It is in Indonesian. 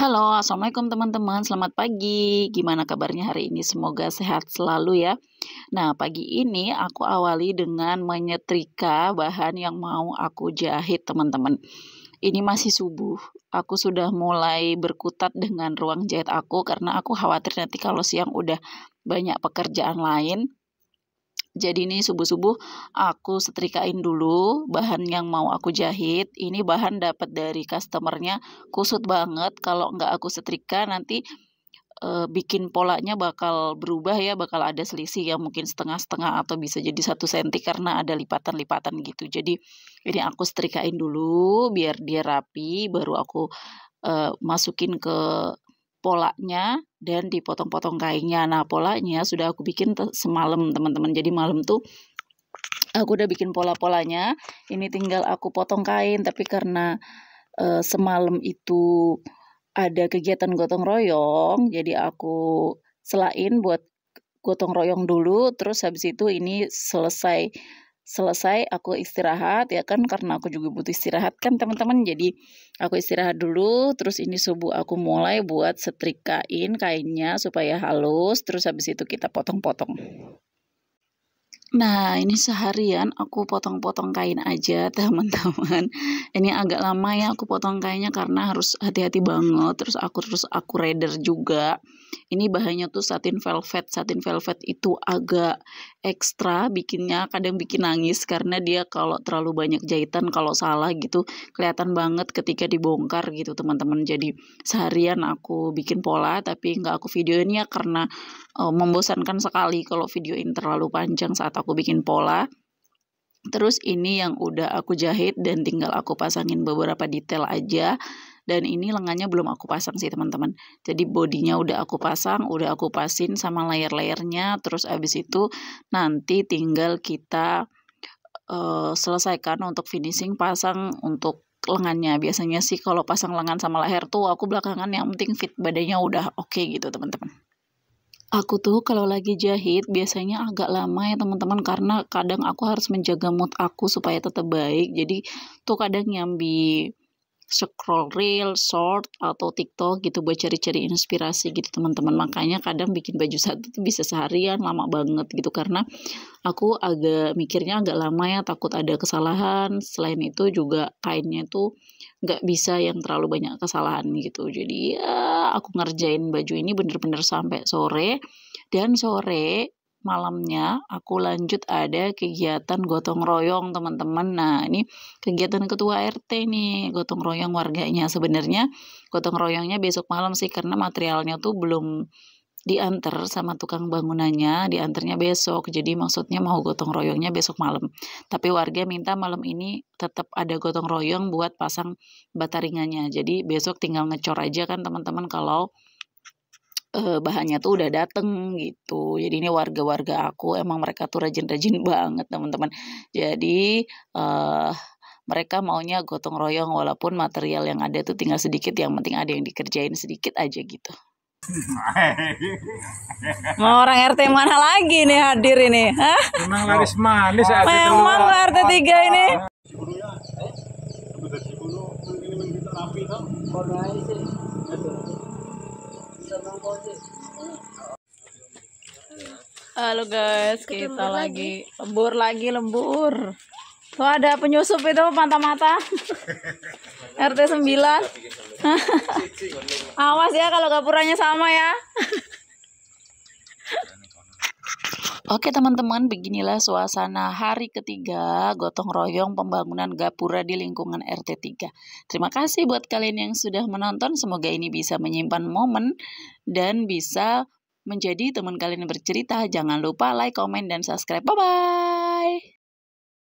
Halo, assalamualaikum teman-teman. Selamat pagi. Gimana kabarnya hari ini? Semoga sehat selalu ya. Nah, pagi ini aku awali dengan menyetrika bahan yang mau aku jahit, teman-teman. Ini masih subuh. Aku sudah mulai berkutat dengan ruang jahit aku karena aku khawatir nanti kalau siang udah banyak pekerjaan lain jadi ini subuh-subuh aku setrikain dulu bahan yang mau aku jahit. Ini bahan dapat dari customernya kusut banget. Kalau nggak aku setrika nanti e, bikin polanya bakal berubah ya, bakal ada selisih yang mungkin setengah-setengah atau bisa jadi satu senti karena ada lipatan-lipatan gitu. Jadi ini aku setrikain dulu biar dia rapi, baru aku e, masukin ke polanya dan dipotong-potong kainnya. Nah, polanya sudah aku bikin semalam, teman-teman. Jadi malam tuh aku udah bikin pola-polanya. Ini tinggal aku potong kain, tapi karena e, semalam itu ada kegiatan gotong royong, jadi aku selain buat gotong royong dulu, terus habis itu ini selesai selesai aku istirahat ya kan karena aku juga butuh istirahat kan teman-teman jadi aku istirahat dulu terus ini subuh aku mulai buat setrikain kainnya supaya halus terus habis itu kita potong-potong Nah ini seharian aku potong-potong kain aja teman-teman Ini agak lama ya aku potong kainnya karena harus hati-hati banget Terus aku terus aku reder juga Ini bahannya tuh satin velvet Satin velvet itu agak ekstra bikinnya kadang bikin nangis karena dia kalau terlalu banyak jahitan kalau salah gitu kelihatan banget ketika dibongkar gitu teman-teman jadi seharian aku bikin pola tapi nggak aku videoin ya karena uh, membosankan sekali kalau videoin terlalu panjang saat aku bikin pola terus ini yang udah aku jahit dan tinggal aku pasangin beberapa detail aja dan ini lengannya belum aku pasang sih teman-teman jadi bodinya udah aku pasang udah aku pasin sama layer-layernya terus abis itu nanti tinggal kita uh, selesaikan untuk finishing pasang untuk lengannya biasanya sih kalau pasang lengan sama leher tuh aku belakangan yang penting fit badannya udah oke okay gitu teman-teman Aku tuh kalau lagi jahit biasanya agak lama ya teman-teman karena kadang aku harus menjaga mood aku supaya tetap baik. Jadi tuh kadang nyambi scroll reel, short atau TikTok gitu buat cari-cari inspirasi gitu teman-teman. Makanya kadang bikin baju satu tuh bisa seharian, lama banget gitu karena aku agak mikirnya agak lama ya takut ada kesalahan. Selain itu juga kainnya tuh nggak bisa yang terlalu banyak kesalahan gitu. Jadi ya aku ngerjain baju ini bener-bener sampai sore dan sore malamnya aku lanjut ada kegiatan gotong royong teman-teman. Nah, ini kegiatan ketua RT nih, gotong royong warganya. Sebenarnya gotong royongnya besok malam sih karena materialnya tuh belum diantar sama tukang bangunannya, diantarnya besok. Jadi maksudnya mau gotong royongnya besok malam. Tapi warga minta malam ini tetap ada gotong royong buat pasang bataringannya. Jadi besok tinggal ngecor aja kan teman-teman kalau Eh, bahannya tuh udah dateng gitu. Jadi ini warga-warga aku emang mereka tuh rajin-rajin banget teman-teman. Jadi eh, mereka maunya gotong royong walaupun material yang ada tuh tinggal sedikit, yang penting ada yang dikerjain sedikit aja gitu. Mau orang RT mana lagi nih hadir ini? Hah? Memang laris manis RT Memang RT 3 ini. Sebelumnya, eh, Halo guys, kita lagi lembur lagi lembur. Tuh ada penyusup itu mata-mata. RT 9. Awas ya kalau gapuranya sama ya. Oke teman-teman, beginilah suasana hari ketiga gotong royong pembangunan gapura di lingkungan RT3. Terima kasih buat kalian yang sudah menonton, semoga ini bisa menyimpan momen dan bisa menjadi teman kalian bercerita. Jangan lupa like, komen, dan subscribe. Bye-bye!